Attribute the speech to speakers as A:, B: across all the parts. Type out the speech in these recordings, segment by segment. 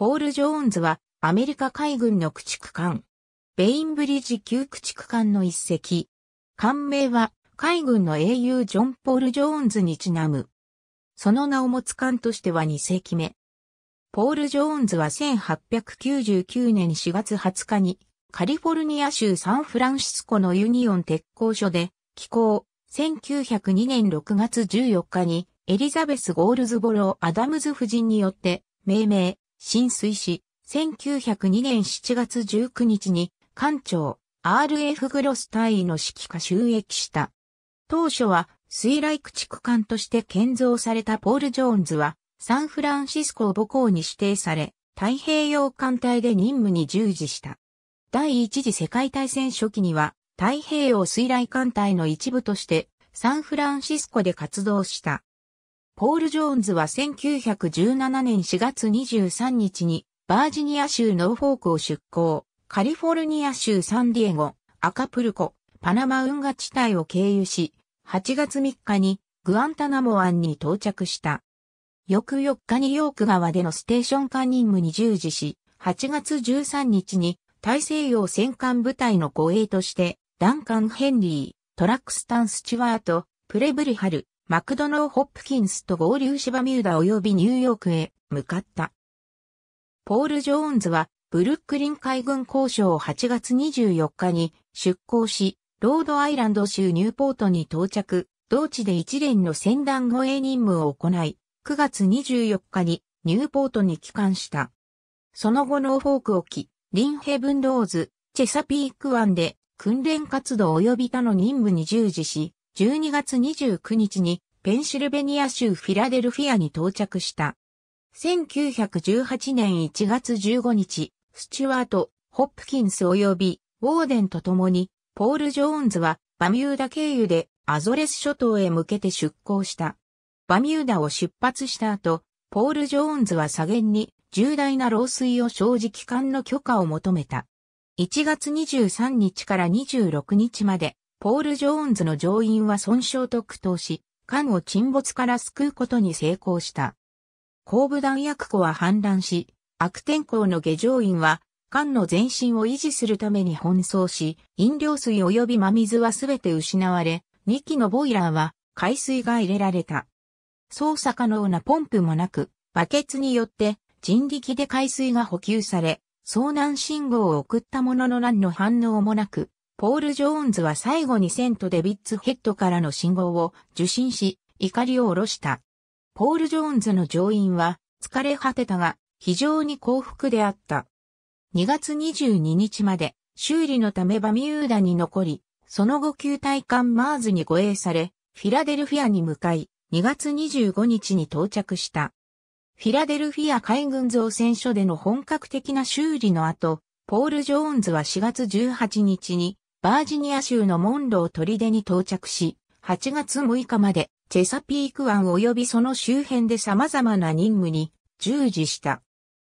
A: ポール・ジョーンズはアメリカ海軍の駆逐艦。ベインブリッジ級駆逐艦の一隻。艦名は海軍の英雄ジョン・ポール・ジョーンズにちなむ。その名を持つ艦としては2隻目。ポール・ジョーンズは1899年4月20日にカリフォルニア州サンフランシスコのユニオン鉄工所で寄港。1902年6月14日にエリザベス・ゴールズボロー・アダムズ夫人によって命名、浸水し、1902年7月19日に、艦長、RF グロス隊の指揮下収益した。当初は、水雷駆逐艦として建造されたポール・ジョーンズは、サンフランシスコを母港に指定され、太平洋艦隊で任務に従事した。第一次世界大戦初期には、太平洋水雷艦隊の一部として、サンフランシスコで活動した。ポール・ジョーンズは1917年4月23日にバージニア州ノーフォークを出港、カリフォルニア州サンディエゴ、アカプルコ、パナマ運河地帯を経由し、8月3日にグアンタナモ湾に到着した。翌4日にヨーク川でのステーション艦任務に従事し、8月13日に大西洋戦艦部隊の護衛として、ダンカン・ヘンリー、トラックスタン・スチュワート、プレブリハル、マクドノー・ホップキンスと合流しバミューダ及びニューヨークへ向かった。ポール・ジョーンズは、ブルックリン海軍交渉を8月24日に出港し、ロードアイランド州ニューポートに到着、同地で一連の船団護衛任務を行い、9月24日にニューポートに帰還した。その後ノーフォーク沖、リンヘブンローズ、チェサピーク湾で訓練活動及び他の任務に従事し、12月29日にペンシルベニア州フィラデルフィアに到着した。1918年1月15日、スチュワート、ホップキンス及びウォーデンと共に、ポール・ジョーンズはバミューダ経由でアゾレス諸島へ向けて出港した。バミューダを出発した後、ポール・ジョーンズは左舷に重大な漏水を生じ帰還の許可を求めた。1月23日から26日までポール・ジョーンズの乗員は損傷と苦闘し、艦を沈没から救うことに成功した。後部弾薬庫は氾濫し、悪天候の下乗員は、艦の前進を維持するために奔走し、飲料水及び真水はすべて失われ、2機のボイラーは海水が入れられた。操作可能なポンプもなく、バケツによって人力で海水が補給され、遭難信号を送ったものの何の反応もなく、ポール・ジョーンズは最後にセント・デビッツヘッドからの信号を受信し、怒りを下ろした。ポール・ジョーンズの乗員は、疲れ果てたが、非常に幸福であった。2月22日まで、修理のためバミューダに残り、その後球体艦マーズに護衛され、フィラデルフィアに向かい、2月25日に到着した。フィラデルフィア海軍造船所での本格的な修理の後、ポール・ジョーンズは4月18日にバージニア州のモンロー砦に到着し、8月6日までチェサピーク湾及びその周辺で様々な任務に従事した。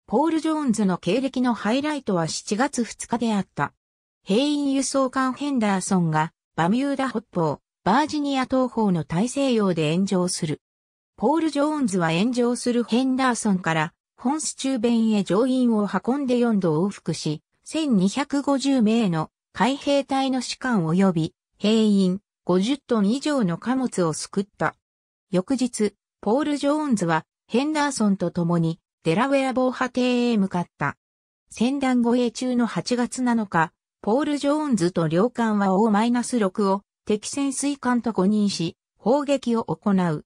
A: ポール・ジョーンズの経歴のハイライトは7月2日であった。兵員輸送艦ヘンダーソンがバミューダ北方、バージニア東方の大西洋で炎上する。ポール・ジョーンズは炎上するヘンダーソンから本ス中弁へ乗員を運んで4度往復し、1250名の海兵隊の士官及び兵員50トン以上の貨物を救った。翌日、ポール・ジョーンズはヘンダーソンと共にデラウェア防波堤へ向かった。戦団護衛中の8月7日、ポール・ジョーンズと領艦は O-6 を敵潜水艦と誤認し、砲撃を行う。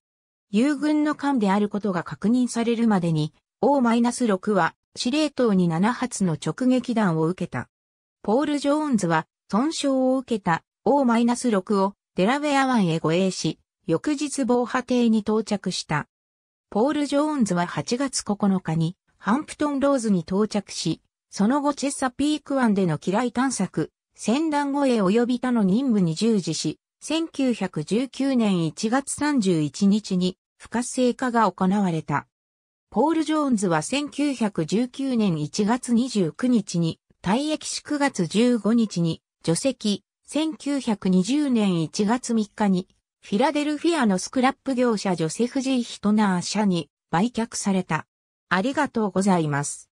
A: 友軍の艦であることが確認されるまでに、O-6 は司令塔に7発の直撃弾を受けた。ポール・ジョーンズは、損傷を受けた O-6 をデラウェア湾へ護衛し、翌日防波堤に到着した。ポール・ジョーンズは8月9日にハンプトン・ローズに到着し、その後チェッサピーク湾での機雷探索、船団護衛及び他の任務に従事し、1919年1月31日に不活性化が行われた。ポール・ジョーンズは1919年1月29日に退役し9月15日に除籍、1920年1月3日に、フィラデルフィアのスクラップ業者ジョセフ・ジー・ヒトナー社に売却された。ありがとうございます。